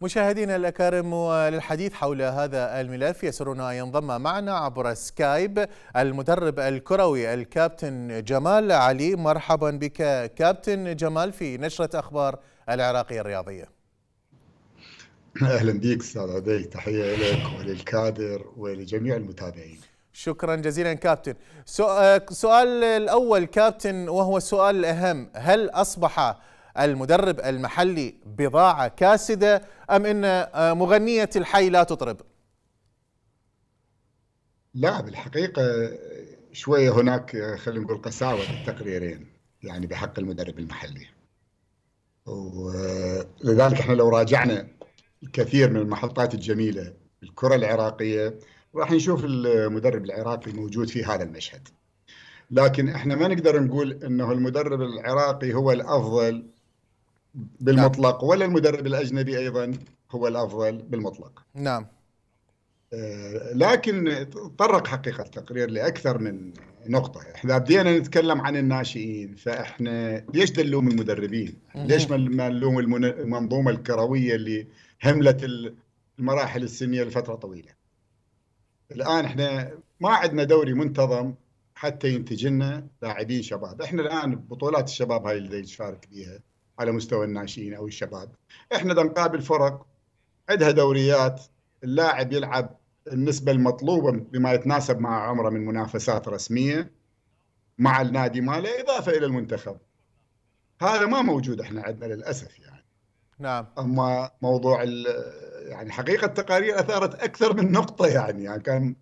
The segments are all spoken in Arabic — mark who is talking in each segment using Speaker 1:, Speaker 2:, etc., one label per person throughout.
Speaker 1: مشاهدينا الأكارم وللحديث حول هذا الملف يسرنا أن ينضم معنا عبر سكايب المدرب الكروي الكابتن جمال علي مرحبا بك كابتن جمال في نشرة أخبار العراقية الرياضية
Speaker 2: أهلا بك أستاذ عبيد تحية لك وللكادر ولجميع
Speaker 1: المتابعين شكرا جزيلا كابتن سؤال الأول كابتن وهو السؤال الأهم هل أصبح المدرب المحلي بضاعة كاسدة أم أن آه، مغنية الحي لا تطرب
Speaker 2: لا بالحقيقة شوية هناك آه، خلينا نقول قساوة في التقريرين يعني بحق المدرب المحلي ولذلك احنا لو راجعنا الكثير من المحطات الجميلة الكرة العراقية راح نشوف المدرب العراقي موجود في هذا المشهد لكن احنا ما نقدر نقول انه المدرب العراقي هو الافضل بالمطلق ولا المدرب الاجنبي ايضا هو الافضل بالمطلق نعم آه، لكن تطرق حقيقه التقرير لاكثر من نقطه احنا بدينا نتكلم عن الناشئين فاحنا ليش نلوم المدربين ليش ما نلوم المنظومه الكرويه اللي هملت المراحل السنيه لفتره طويله الان احنا ما عندنا دوري منتظم حتى ينتج لنا لاعبين شباب احنا الان بطولات الشباب هاي اللي يشارك بيها على مستوى الناشئين او الشباب احنا نقابل فرق عندها دوريات اللاعب يلعب النسبه المطلوبه بما يتناسب مع عمره من منافسات رسميه مع النادي ماله اضافه الى المنتخب هذا ما موجود احنا عندنا للاسف يعني نعم اما موضوع يعني حقيقه التقارير اثارت اكثر من نقطه يعني, يعني كان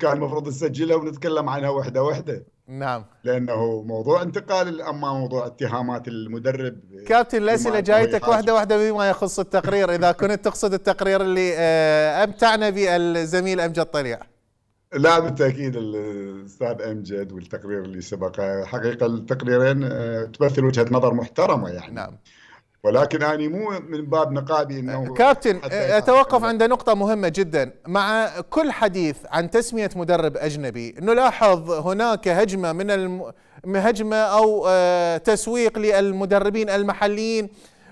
Speaker 2: كان المفروض نسجلها ونتكلم عنها وحده وحده نعم لانه موضوع انتقال اما موضوع اتهامات المدرب
Speaker 1: كابتن الاسئله جايتك واحده واحده بما يخص التقرير اذا كنت تقصد التقرير اللي آه، امتعنا به الزميل امجد طليع
Speaker 2: لا بالتاكيد الاستاذ امجد والتقرير اللي سبقه حقيقه التقريرين آه، تمثل وجهه نظر محترمه يعني نعم
Speaker 1: ولكن أنا
Speaker 2: مو من باب نقادي أنه
Speaker 1: أه، كابتن أه، أتوقف عند نقطة مهمة جدا مع كل حديث عن تسمية مدرب أجنبي نلاحظ هناك هجمة من الم... هجمة أو أه، تسويق للمدربين المحليين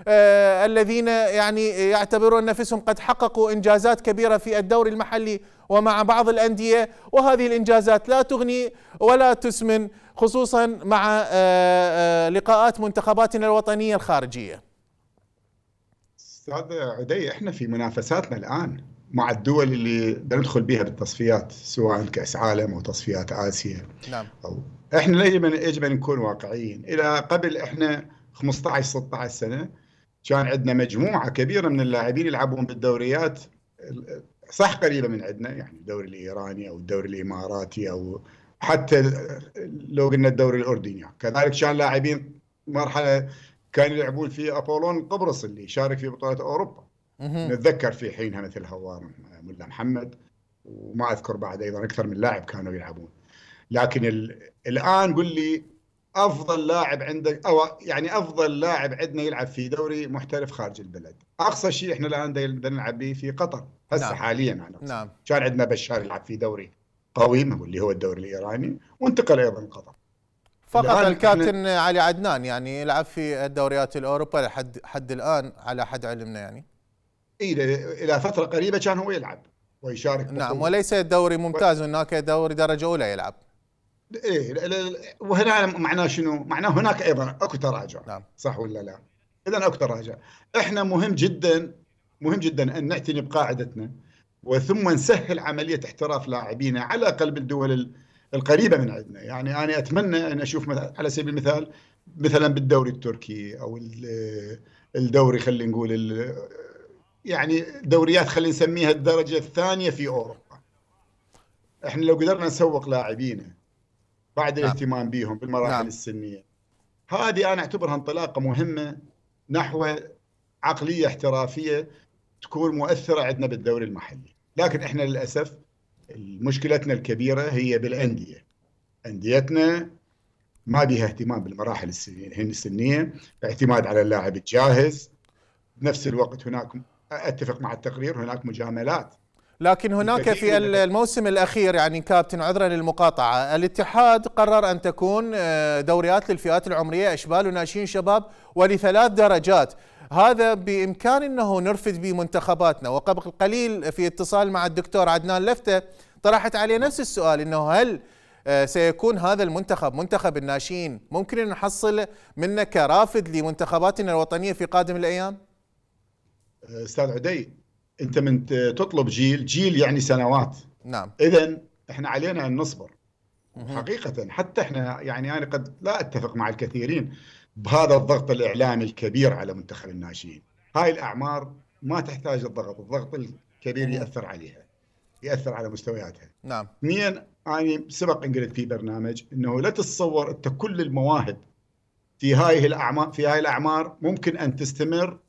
Speaker 1: الذين يعني يعتبرون نفسهم قد حققوا إنجازات كبيرة في الدوري المحلي ومع بعض الأندية وهذه الإنجازات لا تغني ولا تسمن خصوصا مع لقاءات منتخباتنا الوطنية الخارجية
Speaker 2: استاذ عدي احنا في منافساتنا الان مع الدول اللي بندخل بها بالتصفيات سواء كاس عالم او تصفيات اسيا نعم أو احنا يجب ان يجب ان نكون واقعيين الى قبل احنا 15 16 سنه كان عندنا مجموعه كبيره من اللاعبين يلعبون بالدوريات صح قريبه من عندنا يعني الدوري الايراني او الدوري الاماراتي او حتى لو قلنا الدوري الاردني كذلك كان لاعبين مرحله كانوا يلعبون في أبولون قبرص اللي شارك في بطولة أوروبا نتذكر في حينها مثل هوار ملا محمد وما أذكر بعد أيضا أكثر من لاعب كانوا يلعبون لكن الآن قل لي افضل لاعب عندك او يعني افضل لاعب عندنا يلعب في دوري محترف خارج البلد اقصى شيء احنا الان بدنا نلعب به في قطر هسه نعم. حاليا نعم كان عندنا بشار يلعب في دوري قوي اللي هو الدوري الايراني وانتقل ايضا قطر
Speaker 1: فقط الكابتن علي عدنان يعني يلعب في الدوريات الاوروبا لحد حد الان على حد علمنا يعني الى فتره قريبه كان هو يلعب
Speaker 2: ويشارك نعم
Speaker 1: وليس دوري ممتاز هناك دوري درجه اولى يلعب ايه وهنا معناه شنو؟ معناه
Speaker 2: هناك ايضا اكو تراجع نعم. صح ولا لا؟ اذا اكو تراجع احنا مهم جدا مهم جدا ان نعتني بقاعدتنا وثم نسهل عمليه احتراف لاعبينا على الاقل بالدول القريبه من عندنا يعني انا اتمنى ان اشوف على سبيل المثال مثلا بالدوري التركي او الدوري خلينا نقول يعني دوريات خلينا نسميها الدرجه الثانيه في اوروبا احنا لو قدرنا نسوق لاعبينا بعد نعم. الاهتمام بهم بالمراحل نعم. السنيه هذه انا اعتبرها انطلاقه مهمه نحو عقليه احترافيه تكون مؤثره عندنا بالدوري المحلي لكن احنا للاسف مشكلتنا الكبيرة هي بالأندية أنديتنا ما بيها اهتمام بالمراحل السنية اعتماد على اللاعب الجاهز بنفس الوقت هناك أتفق مع التقرير هناك مجاملات لكن هناك في
Speaker 1: الموسم الاخير يعني كابتن عذرا للمقاطعه الاتحاد قرر ان تكون آه، دوريات للفئات العمريه اشبال وناشئين شباب ولثلاث درجات هذا بامكان انه نرفد بمنتخباتنا وقبل قليل في اتصال مع الدكتور عدنان لفته طرحت عليه نفس السؤال انه هل آه، سيكون هذا المنتخب منتخب الناشئين ممكن ان نحصل منه كرافد لمنتخباتنا الوطنيه في قادم الايام؟
Speaker 2: آه، استاذ عدي انت من تطلب جيل جيل يعني سنوات نعم اذا احنا علينا ان نصبر حقيقة حتى احنا يعني انا قد لا اتفق مع الكثيرين بهذا الضغط الاعلامي الكبير على منتخب الناشئين هاي الاعمار ما تحتاج الضغط الضغط الكبير ياثر عليها ياثر على مستوياتها نعم اثنين انا سبق ان قلت في برنامج انه لا تتصور انت كل المواهب في هاي الاعمار في هاي الاعمار ممكن ان تستمر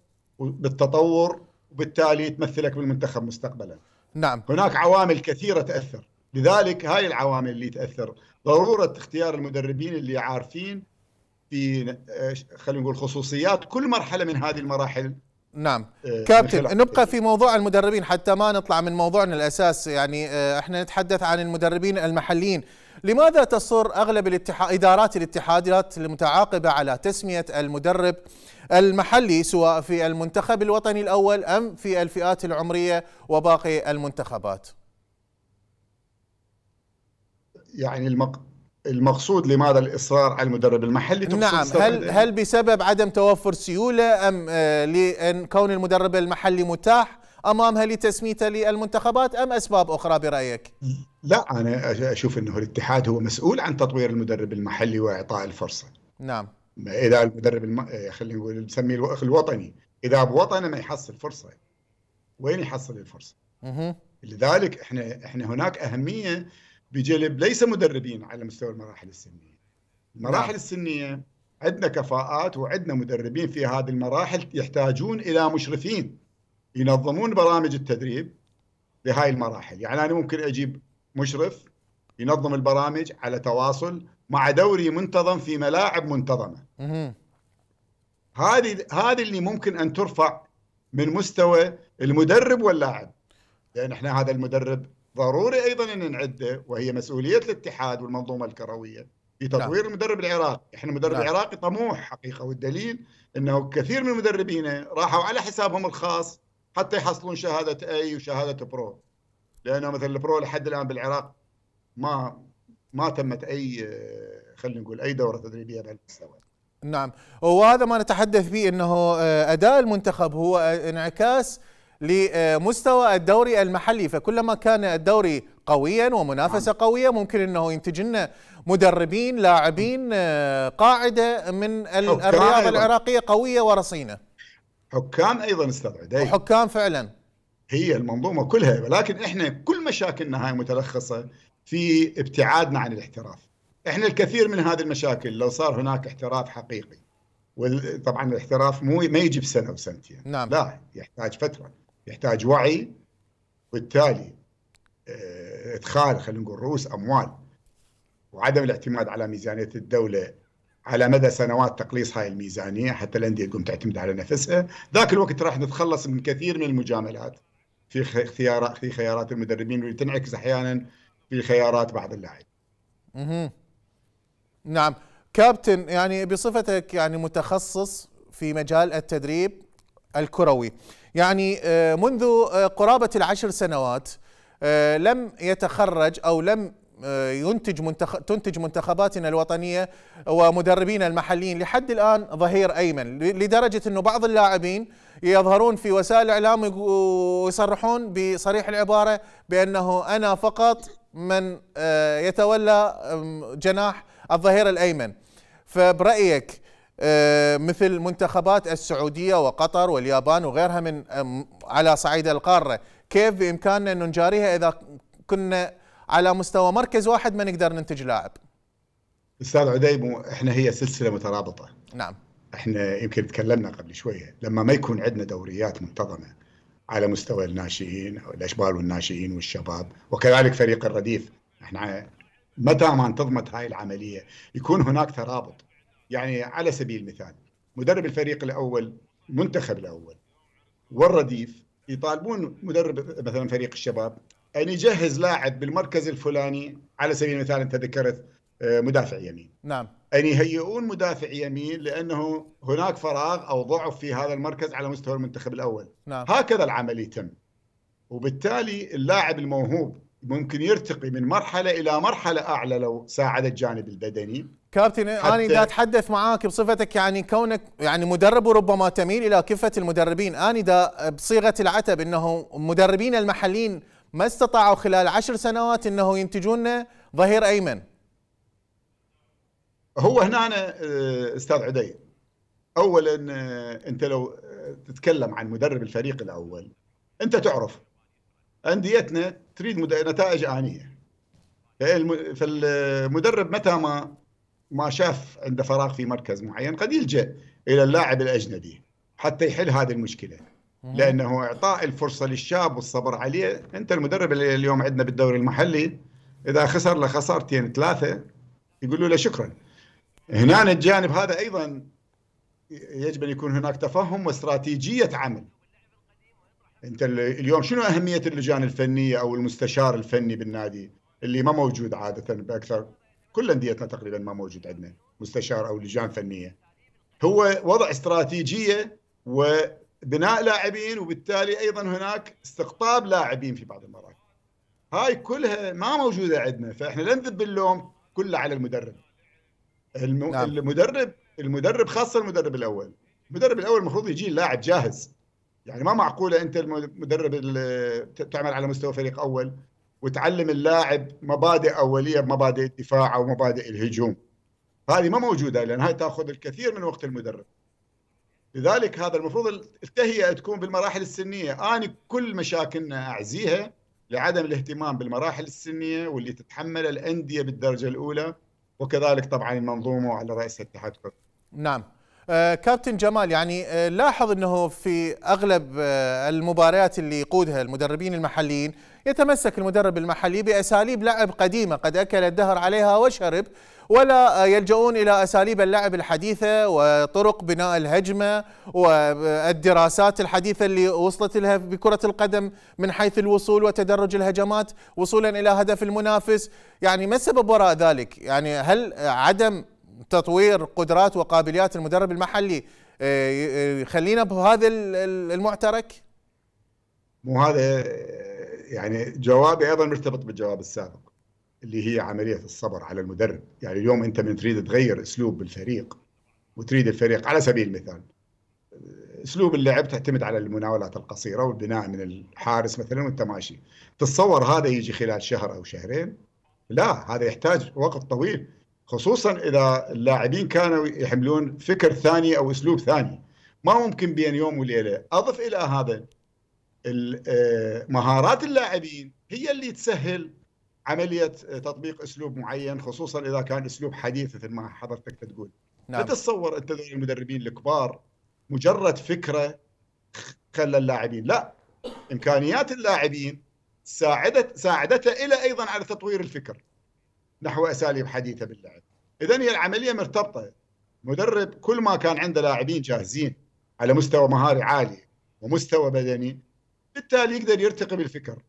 Speaker 2: بالتطور وبالتالي تمثلك بالمنتخب مستقبلا نعم هناك عوامل كثيره تاثر لذلك هاي العوامل اللي تاثر ضروره اختيار المدربين اللي عارفين
Speaker 1: في آه، خلينا نقول خصوصيات كل مرحله من هذه المراحل نعم إيه، كابتن نبقى في موضوع المدربين حتى ما نطلع من موضوعنا الاساس يعني آه، احنا نتحدث عن المدربين المحليين لماذا تصر اغلب الاتحاد ادارات الاتحادات المتعاقبه على تسميه المدرب المحلي سواء في المنتخب الوطني الاول ام في الفئات العمريه وباقي المنتخبات
Speaker 2: يعني المق... المقصود لماذا الاصرار على المدرب المحلي نعم هل هل
Speaker 1: بسبب عدم توفر سيوله ام آه، لان كون المدرب المحلي متاح امامها لتسميته للمنتخبات ام اسباب اخرى برايك؟
Speaker 2: لا انا اشوف انه الاتحاد هو مسؤول عن تطوير المدرب المحلي واعطاء الفرصه. نعم. اذا المدرب الم... آه، خلينا نقول نسميه الوطني، اذا بوطنه ما يحصل فرصه. وين يحصل الفرصه؟ مه. لذلك احنا احنا هناك اهميه بجلب ليس مدربين على مستوى المراحل السنيه. نعم. المراحل نعم. السنيه عندنا كفاءات وعندنا مدربين في هذه المراحل يحتاجون الى مشرفين ينظمون برامج التدريب لهاي المراحل، يعني انا ممكن اجيب مشرف ينظم البرامج على تواصل مع دوري منتظم في ملاعب منتظمه. هذه هذه اللي ممكن ان ترفع من مستوى المدرب واللاعب. لان احنا هذا المدرب ضروري ايضا ان نعده وهي مسؤوليه الاتحاد والمنظومه الكرويه في نعم. تطوير المدرب العراقي، احنا المدرب نعم. العراقي طموح حقيقه والدليل انه كثير من مدربينا راحوا على حسابهم الخاص حتى يحصلون شهاده اي وشهاده برو. لانه مثلا البرو لحد الان بالعراق
Speaker 1: ما ما تمت اي خلينا نقول اي دوره تدريبيه بهالمستوى. نعم، وهذا ما نتحدث به انه آه، اداء المنتخب هو انعكاس لمستوى الدوري المحلي فكلما كان الدوري قويا ومنافسه نعم. قويه ممكن انه ينتج لنا مدربين لاعبين آه، قاعده من الرياضه العراقيه قويه ورصينه
Speaker 2: حكام ايضا استاذ عدي حكام فعلا هي المنظومه كلها ولكن احنا كل مشاكلنا هاي متلخصه في ابتعادنا عن الاحتراف احنا الكثير من هذه المشاكل لو صار هناك احتراف حقيقي طبعا الاحتراف مو ما يجي بسنه وسنتين نعم. لا يحتاج فتره يحتاج وعي وبالتالي آه، ادخال خلينا نقول رؤوس اموال وعدم الاعتماد على ميزانيه الدوله على مدى سنوات تقليص هاي الميزانيه حتى الانديه تقوم تعتمد على نفسها، ذاك الوقت راح نتخلص من كثير من المجاملات في خيارات في خيارات المدربين واللي تنعكس احيانا في خيارات بعض اللاعبين.
Speaker 1: اها نعم كابتن يعني بصفتك يعني متخصص في مجال التدريب الكروي يعني آه، منذ آه، قرابة العشر سنوات آه، لم يتخرج أو لم ينتج منتخ... تنتج منتخباتنا الوطنيه ومدربينا المحليين لحد الان ظهير ايمن لدرجه انه بعض اللاعبين يظهرون في وسائل الاعلام ويصرحون بصريح العباره بانه انا فقط من يتولى جناح الظهير الايمن فبرايك آه، مثل منتخبات السعودية وقطر واليابان وغيرها من آه، على صعيد القارة كيف بإمكاننا أن نجاريها إذا كنا على مستوى مركز واحد ما نقدر ننتج لاعب
Speaker 2: أستاذ عدي إحنا هي سلسلة مترابطة نعم إحنا يمكن تكلمنا قبل شوية لما ما يكون عندنا دوريات منتظمة على مستوى الناشئين أو الأشبال والناشئين والشباب وكذلك فريق الرديف إحنا متى ما انتظمت هاي العملية يكون هناك ترابط يعني على سبيل المثال مدرب الفريق الاول المنتخب الاول والرديف يطالبون مدرب مثلا فريق الشباب ان يجهز لاعب بالمركز الفلاني على سبيل المثال انت ذكرت آه، مدافع يمين نعم ان يهيئون مدافع يمين لانه هناك فراغ او ضعف في هذا المركز على مستوى المنتخب الاول نعم. هكذا العمل يتم وبالتالي اللاعب الموهوب ممكن يرتقي من مرحله الى مرحله اعلى لو ساعد الجانب البدني
Speaker 1: كابتن انا دا اتحدث معاك بصفتك يعني كونك يعني مدرب وربما تميل الى كفه المدربين انا دا بصيغه العتب انه مدربين المحليين ما استطاعوا خلال عشر سنوات انه ينتجون ظهير ايمن
Speaker 2: هو هنا أنا آه، استاذ عدي اولا آه، انت لو آه، تتكلم عن مدرب الفريق الاول انت تعرف انديتنا تريد نتائج انيه فالمدرب متى ما ما شاف عنده فراغ في مركز معين قد يلجا الى اللاعب الاجنبي حتى يحل هذه المشكله لانه اعطاء الفرصه للشاب والصبر عليه انت المدرب اللي اليوم عندنا بالدوري المحلي اذا خسر له خسارتين ثلاثه يقولوا له شكرا هنا الجانب هذا ايضا يجب ان يكون هناك تفهم واستراتيجيه عمل انت اليوم شنو اهميه اللجان الفنيه او المستشار الفني بالنادي اللي ما موجود عاده باكثر كل انديتنا تقريبا ما موجود عندنا مستشار او لجان فنيه هو وضع استراتيجيه وبناء لاعبين وبالتالي ايضا هناك استقطاب لاعبين في بعض المراكز هاي كلها ما موجوده عندنا فاحنا لا نذب اللوم كله على المدرب الم... نعم. المدرب المدرب خاصه المدرب الاول المدرب الاول المفروض يجي اللاعب جاهز يعني ما معقوله انت المدرب تعمل على مستوى فريق اول وتعلم اللاعب مبادئ اوليه مبادئ الدفاع او مبادئ الهجوم هذه ما موجوده لان هاي تاخذ الكثير من وقت المدرب لذلك هذا المفروض التهيئه تكون بالمراحل السنيه انا كل مشاكلنا اعزيها لعدم الاهتمام بالمراحل السنيه واللي تتحملها الانديه بالدرجه الاولى وكذلك طبعا المنظومه وعلى راسها اتحاد كره
Speaker 1: نعم آه كابتن جمال يعني آه لاحظ انه في اغلب آه المباريات اللي يقودها المدربين المحليين يتمسك المدرب المحلي بأساليب لعب قديمة قد أكل الدهر عليها وشرب ولا يلجؤون إلى أساليب اللعب الحديثة وطرق بناء الهجمة والدراسات الحديثة اللي وصلت لها بكرة القدم من حيث الوصول وتدرج الهجمات وصولا إلى هدف المنافس يعني ما السبب وراء ذلك يعني هل عدم تطوير قدرات وقابليات المدرب المحلي آه، آه، يخلينا بهذا المعترك
Speaker 2: مو هذا يعني جوابي ايضا مرتبط بالجواب السابق اللي هي عمليه الصبر على المدرب، يعني اليوم انت من تريد تغير اسلوب بالفريق وتريد الفريق على سبيل المثال اسلوب اللعب تعتمد على المناولات القصيره والبناء من الحارس مثلا وانت ماشي، تتصور هذا يجي خلال شهر او شهرين؟ لا هذا يحتاج وقت طويل خصوصا اذا اللاعبين كانوا يحملون فكر ثاني او اسلوب ثاني ما ممكن بين يوم وليله اضف الى هذا آه، مهارات اللاعبين هي اللي تسهل عمليه آه، تطبيق اسلوب معين خصوصا اذا كان اسلوب حديث مثل ما حضرتك تقول نعم. لا تتصور انت المدربين الكبار مجرد فكره خلى اللاعبين لا امكانيات اللاعبين ساعدت ساعدته الى ايضا على تطوير الفكر نحو اساليب حديثه باللعب اذا هي العمليه مرتبطه مدرب كل ما كان عنده لاعبين جاهزين على مستوى مهاري عالي ومستوى بدني بالتالي يقدر يرتقي بالفكر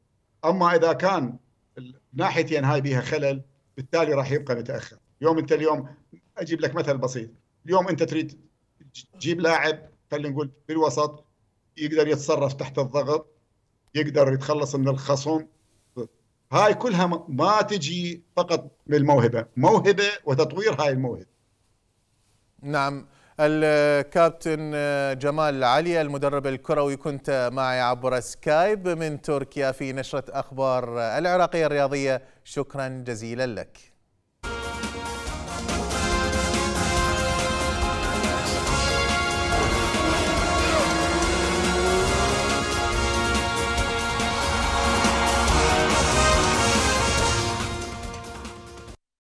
Speaker 2: اما اذا كان الناحيتين هاي بيها خلل بالتالي راح يبقى متاخر يوم انت اليوم اجيب لك مثل بسيط اليوم انت تريد تجيب لاعب خلينا نقول بالوسط يقدر يتصرف تحت الضغط يقدر يتخلص من الخصم هاي كلها ما تجي فقط من الموهبه موهبه وتطوير هاي الموهبه
Speaker 1: نعم الكابتن آه، جمال علي المدرب الكروي كنت معي عبر سكايب من تركيا في نشرة أخبار العراقية الرياضية شكرا جزيلا لك